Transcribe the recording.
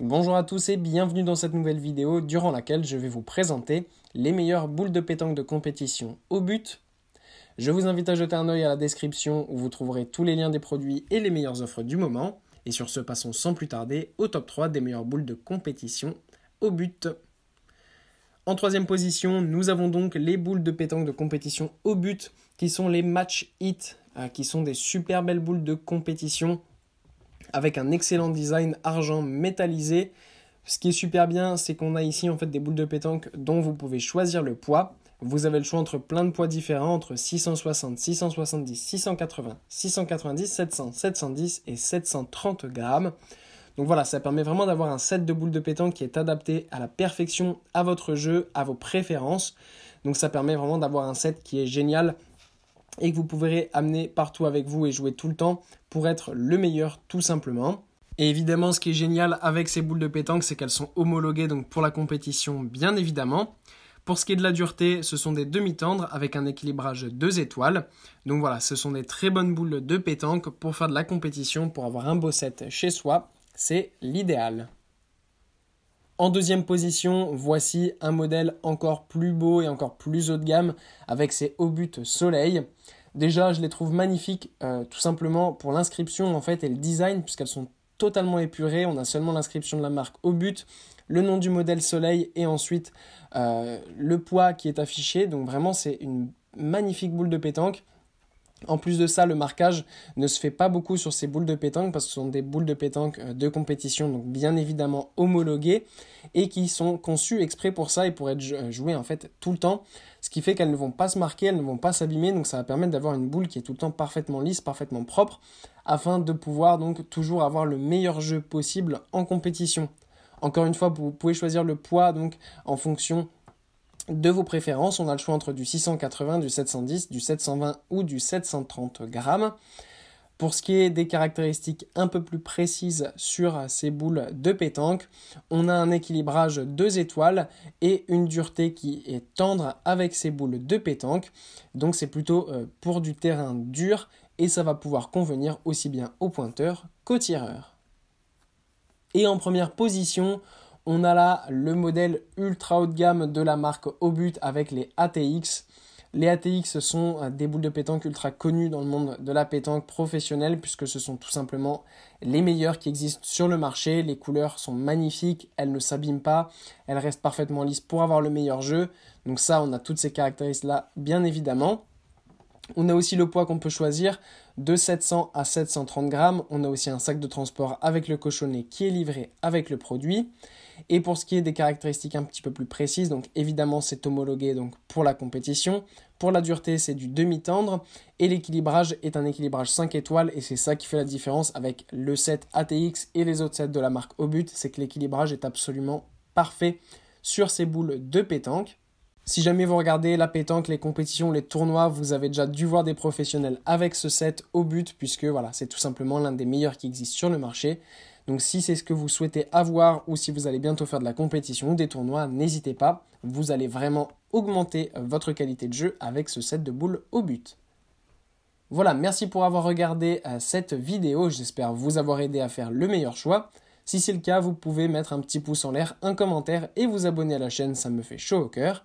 Bonjour à tous et bienvenue dans cette nouvelle vidéo durant laquelle je vais vous présenter les meilleures boules de pétanque de compétition au but. Je vous invite à jeter un oeil à la description où vous trouverez tous les liens des produits et les meilleures offres du moment. Et sur ce, passons sans plus tarder au top 3 des meilleures boules de compétition au but. En troisième position, nous avons donc les boules de pétanque de compétition au but, qui sont les match hit, euh, qui sont des super belles boules de compétition avec un excellent design argent métallisé. Ce qui est super bien, c'est qu'on a ici en fait des boules de pétanque dont vous pouvez choisir le poids. Vous avez le choix entre plein de poids différents, entre 660, 670, 680, 690, 700, 710 et 730 grammes. Donc voilà, ça permet vraiment d'avoir un set de boules de pétanque qui est adapté à la perfection à votre jeu, à vos préférences. Donc ça permet vraiment d'avoir un set qui est génial et que vous pourrez amener partout avec vous et jouer tout le temps pour être le meilleur tout simplement. Et évidemment, ce qui est génial avec ces boules de pétanque, c'est qu'elles sont homologuées donc pour la compétition, bien évidemment. Pour ce qui est de la dureté, ce sont des demi-tendres avec un équilibrage 2 étoiles. Donc voilà, ce sont des très bonnes boules de pétanque pour faire de la compétition, pour avoir un beau set chez soi. C'est l'idéal. En deuxième position, voici un modèle encore plus beau et encore plus haut de gamme avec ses hauts buts soleil. Déjà, je les trouve magnifiques euh, tout simplement pour l'inscription en fait et le design puisqu'elles sont totalement épurées. On a seulement l'inscription de la marque au but, le nom du modèle soleil et ensuite euh, le poids qui est affiché. Donc vraiment, c'est une magnifique boule de pétanque. En plus de ça, le marquage ne se fait pas beaucoup sur ces boules de pétanque parce que ce sont des boules de pétanque euh, de compétition, donc bien évidemment homologuées et qui sont conçues exprès pour ça et pour être euh, jouées en fait tout le temps. Ce qui fait qu'elles ne vont pas se marquer, elles ne vont pas s'abîmer, donc ça va permettre d'avoir une boule qui est tout le temps parfaitement lisse, parfaitement propre, afin de pouvoir donc toujours avoir le meilleur jeu possible en compétition. Encore une fois, vous pouvez choisir le poids donc en fonction de vos préférences. On a le choix entre du 680, du 710, du 720 ou du 730 grammes. Pour ce qui est des caractéristiques un peu plus précises sur ces boules de pétanque, on a un équilibrage 2 étoiles et une dureté qui est tendre avec ces boules de pétanque. Donc c'est plutôt euh, pour du terrain dur et ça va pouvoir convenir aussi bien au pointeur qu'au tireur. Et en première position, on a là le modèle ultra haut de gamme de la marque Obut avec les ATX. Les ATX sont euh, des boules de pétanque ultra connues dans le monde de la pétanque professionnelle puisque ce sont tout simplement les meilleures qui existent sur le marché. Les couleurs sont magnifiques, elles ne s'abîment pas, elles restent parfaitement lisses pour avoir le meilleur jeu. Donc ça, on a toutes ces caractéristiques là bien évidemment. On a aussi le poids qu'on peut choisir de 700 à 730 grammes. On a aussi un sac de transport avec le cochonnet qui est livré avec le produit. Et pour ce qui est des caractéristiques un petit peu plus précises, donc évidemment c'est homologué donc pour la compétition. Pour la dureté, c'est du demi-tendre et l'équilibrage est un équilibrage 5 étoiles et c'est ça qui fait la différence avec le set ATX et les autres sets de la marque Obut, c'est que l'équilibrage est absolument parfait sur ces boules de pétanque. Si jamais vous regardez la pétanque, les compétitions, les tournois, vous avez déjà dû voir des professionnels avec ce set au but, puisque voilà, c'est tout simplement l'un des meilleurs qui existe sur le marché. Donc si c'est ce que vous souhaitez avoir ou si vous allez bientôt faire de la compétition ou des tournois, n'hésitez pas, vous allez vraiment augmenter votre qualité de jeu avec ce set de boules au but. Voilà, merci pour avoir regardé euh, cette vidéo, j'espère vous avoir aidé à faire le meilleur choix. Si c'est le cas, vous pouvez mettre un petit pouce en l'air, un commentaire et vous abonner à la chaîne, ça me fait chaud au cœur.